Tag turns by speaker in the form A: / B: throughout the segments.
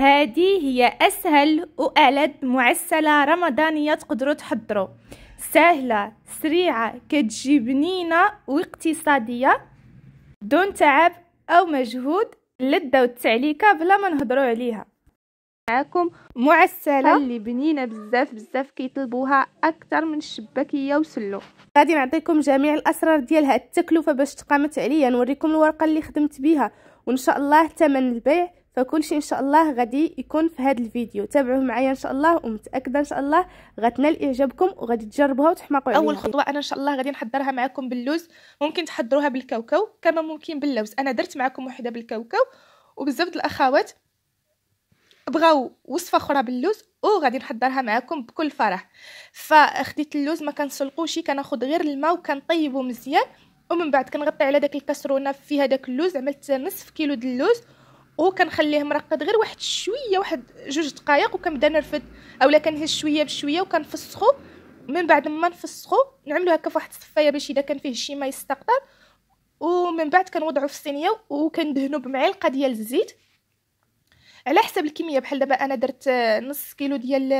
A: هذه هي أسهل وألد معسلة رمضانية تقدروا تحضروا سهلة سريعة كتجي بنينة واقتصادية دون تعب أو مجهود لذة والتعليكه بلا ما نهضروا عليها معاكم معسلة اللي بنينة بزاف بزاف كيطلبوها أكثر من الشباكية وسلو غادي نعطيكم جميع الأسرار ديال هاد التكلفة باش تقامت عليا نوريكم الورقة اللي خدمت بها وإن شاء الله تمن البيع فكل شيء ان شاء الله غادي يكون في هذا الفيديو تابعوه معايا ان شاء الله ومتاكده ان شاء الله غتنال اعجابكم وغادي تجربوها وتحماقوا عليها اول خطوه انا ان شاء الله غادي نحضرها معكم باللوز ممكن تحضروها بالكاوكاو كما ممكن باللوز انا درت معكم وحده بالكاوكاو وبزاف د الاخوات بغاو وصفه اخرى باللوز وغادي نحضرها معكم بكل فرح فخديت اللوز ما كنسلقوش كناخذ غير الماء وكنطيبو مزيان ومن بعد كنغطي على داك الكسرونه فيها داك اللوز عملت نصف كيلو د اللوز وكنخليه مرقد غير واحد شويه واحد جوج دقائق وكنبدا نرفد اولا كنهز شويه بشويه وكنفسخو من بعد ما نفسخو نعملو هكا فواحد الصفايه باش اذا كان فيه شي ما يستقطب ومن بعد كنوضعو في الصينيه وكندهنو بمعلقه ديال الزيت على حسب الكميه بحال دابا انا درت نص كيلو ديال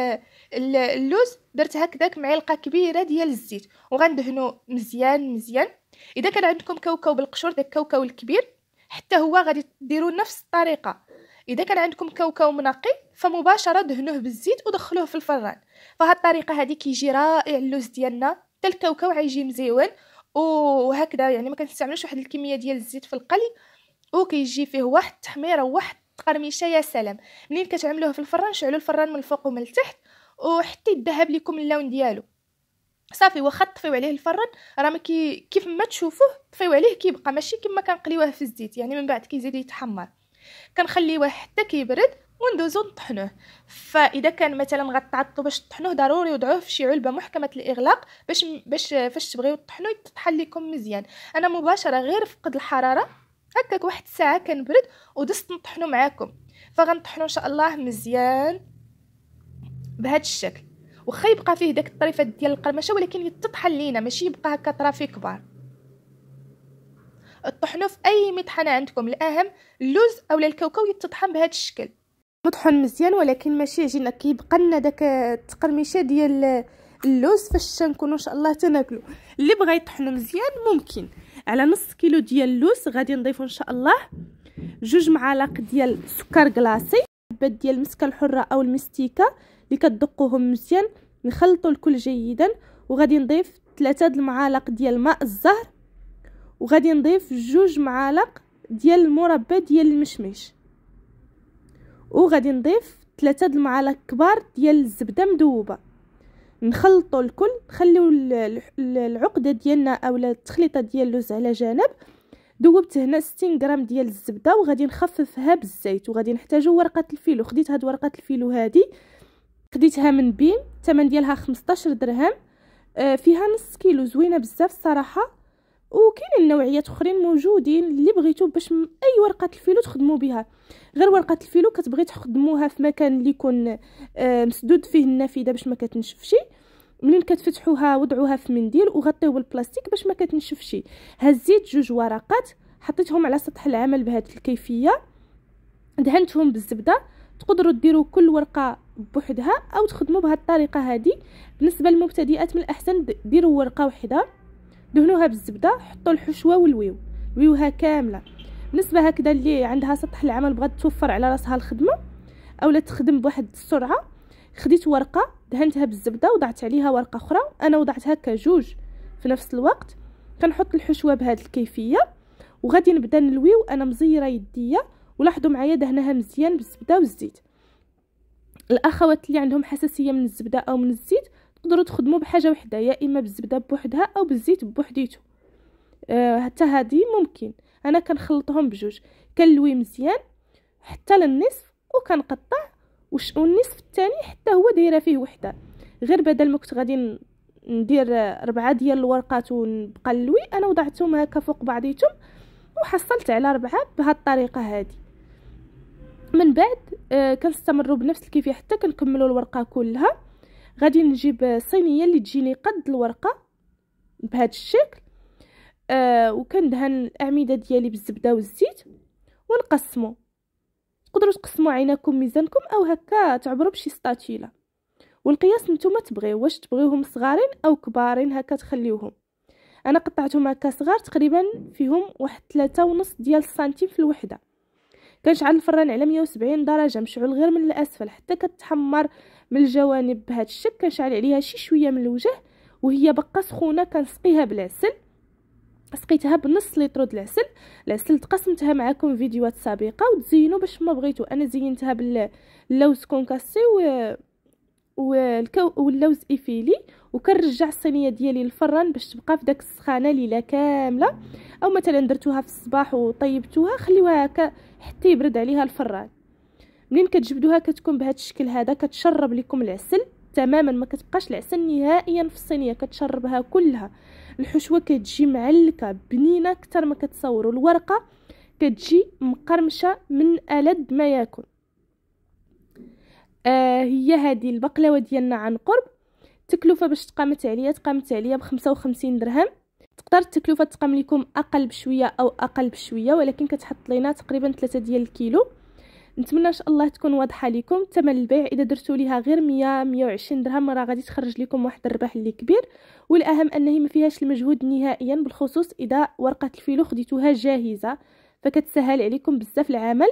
A: اللوز درت هكذاك معلقه كبيره ديال الزيت وغندهنو مزيان مزيان اذا كان عندكم كاوكاو بالقشور داك الكاوكاو الكبير حتى هو غادي ديروا نفس الطريقه اذا كان عندكم كاوكاو منقي فمباشره دهنوه بالزيت ودخلوه في الفران فهاد الطريقه هذه كيجي رائع اللوز ديالنا حتى الكاوكاو عيجي مزيون وهكذا يعني ما كنستعملوش واحد الكميه ديال الزيت في القلي وكيجي فيه واحد التحميره واحد التقرميشه يا سلام منين كتعملوه في الفران شعلوا الفران من الفوق ومن التحت وحتى يذهب لكم اللون ديالو صافي واخا طفيو عليه الفرن راه ما كي كيف ما تشوفوه طفيو عليه كيبقى ماشي كما كنقليوه في الزيت يعني من بعد كيزيد يتحمر كنخليوه حتى كيبرد وندوزو نطحنوه فاذا كان مثلا غتعطلو باش تطحنوه ضروري وضعوه في شي علبه محكمه الاغلاق باش باش فاش تبغيو تطحنوه يتطحن لكم مزيان انا مباشره غير فقد الحراره هكاك واحد الساعه كنبرد ودست نطحنو معاكم فغنطحنو ان شاء الله مزيان بهذا الشكل واخا يبقى فيه داك الطريفات ديال القرمشه ولكن يتطحن لينا ماشي يبقى هكا طرافي كبار طحنوا في اي مطحنه عندكم الاهم اللوز اولا الكاوكاو يتطحن بهذا الشكل مطحن مزيان ولكن ماشي عجينه كيبقى لنا داك التقرمشه ديال اللوز فاش نكونوا ان شاء الله تناكلو اللي بغى يطحنو مزيان ممكن على نص كيلو ديال اللوز غادي نضيفو ان شاء الله جوج معالق ديال سكر كلاصي حبات ديال المسكه الحره او المستيكه اللي كتدقوهم مزيان نخلطوا الكل جيدا وغادي نضيف ثلاثة د المعالق ديال ماء الزهر وغادي نضيف جوج معالق ديال المربى ديال المشمش وغادي نضيف ثلاثة د المعالق كبار ديال الزبدة مذوبة نخلطوا الكل نخليو العقدة ديالنا اولا التخليطة ديال اللوز على جنب دوبت هنا 60 غرام ديال الزبده وغادي نخففها بالزيت وغادي نحتاجو ورقه الفيلو خديت هاد ورقه الفيلو هادي خديتها من بيم الثمن ديالها 15 درهم آه، فيها نص كيلو زوينه بزاف الصراحه وكاين نوعيات اخرين موجودين اللي بغيتو باش اي ورقه الفيلو تخدموا بها غير ورقه الفيلو كتبغي تخدموها في مكان اللي يكون آه، مسدود فيه النافذه باش ما كتنشفش منين كتفتحوها وضعوها في منديل وغطيوه بالبلاستيك باش ما كتنشفش هزيت جوج ورقات حطيتهم على سطح العمل بهذه الكيفيه دهنتهم بالزبده تقدروا ديروا كل ورقه بوحدها او تخدموا بهذه الطريقه هذه بالنسبه للمبتدئات من الاحسن ديروا ورقه وحده دهنوها بالزبده حطوا الحشوه والويو الويوها كامله بالنسبه هكذا اللي عندها سطح العمل بغات توفر على راسها الخدمه اولا تخدم بواحد السرعه خديت ورقه دهنتها بالزبده وضعت عليها ورقه اخرى انا وضعتها كجوج في نفس الوقت كنحط الحشوه بهذه الكيفيه وغادي نبدا نلويو انا مزيره يديا ولاحظوا معايا دهنها مزيان بالزبده والزيت الاخوات اللي عندهم حساسيه من الزبده او من الزيت تقدروا تخدموا بحاجه وحده يا اما بالزبده بوحدها او بالزيت بوحديته أه حتى هذه ممكن انا كنخلطهم بجوج كنلوي مزيان حتى للنصف وكنقطع والنصف الثاني حتى هو دايره فيه وحده غير بدل ما كنت غادي ندير ربعه ديال الورقات ونبقى نلوي انا وضعتهم هكا فوق بعضيتهم وحصلت على ربعه بهالطريقه هذه من بعد آه كنستمروا بنفس الكيفيه حتى كنكملوا الورقه كلها غادي نجيب الصينيه اللي تجيني قد الورقه بهذا الشكل آه وكندهن الاعمده ديالي بالزبده والزيت ونقسمه تقدروا تقسموا عينكم ميزانكم او هكا تعبروا بشي ستاتيله والقياس نتوما تبغيو واش تبغيوهم صغارين او كبارين هكا تخليوهم انا قطعتهم هكا صغار تقريبا فيهم واحد ثلاثة ونص ديال السنتيم في الوحده كنشعل الفران على 170 درجه مشعول غير من الاسفل حتى كتحمر من الجوانب بهذا الشكل كنشعل عليها شي شويه من الوجه وهي بقى سخونه كنسقيها بالعسل سقيتها بنص لتر د العسل العسل تقسمتها معكم فيديوهات سابقه وتزينوا باش ما بغيتو انا زينتها باللوز كونكاسي و واللوز ايفيلي وكنرجع الصينيه ديالي للفران باش تبقى في داك السخانه ليله كامله او مثلا درتوها في الصباح وطيبتوها خليوها هكا حتى يبرد عليها الفران منين كتجبدوها كتكون بهذا الشكل هذا كتشرب لكم العسل تماما ما كتبقاش العسل نهائيا في الصينيه كتشربها كلها الحشوه كتجي معلكه بنينه اكثر ما كتصوروا الورقه كتجي مقرمشه من ألد ما ياكل آه هي هذه البقلاوه ديالنا عن قرب التكلفه باش تقامت عليا تقامت عليا ب 55 درهم تقدر التكلفه تقام لكم اقل بشويه او اقل بشويه ولكن كتحط لينا تقريبا 3 ديال الكيلو نتمنى ان شاء الله تكون واضحه لكم ثمن البيع اذا درتو ليها غير 100 120 درهم راه غادي تخرج لكم واحد الربح اللي كبير والاهم انه ما فيهاش المجهود نهائيا بالخصوص اذا ورقه الفيلو خديتوها جاهزه فكتسهل عليكم بزاف العمل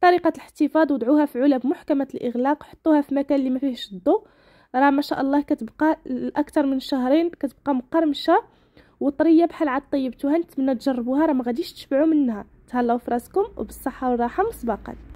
A: طريقه الاحتفاظ وضعوها في علب محكمه الاغلاق حطوها في مكان اللي ما فيهش الضوء راه ما شاء الله كتبقى لاكثر من شهرين كتبقى مقرمشه وطريه بحال عاد طيبتوها نتمنى تجربوها راه ما غاديش تشبعوا منها تهلاو فراسكم وبالصحه والراحه مسبقا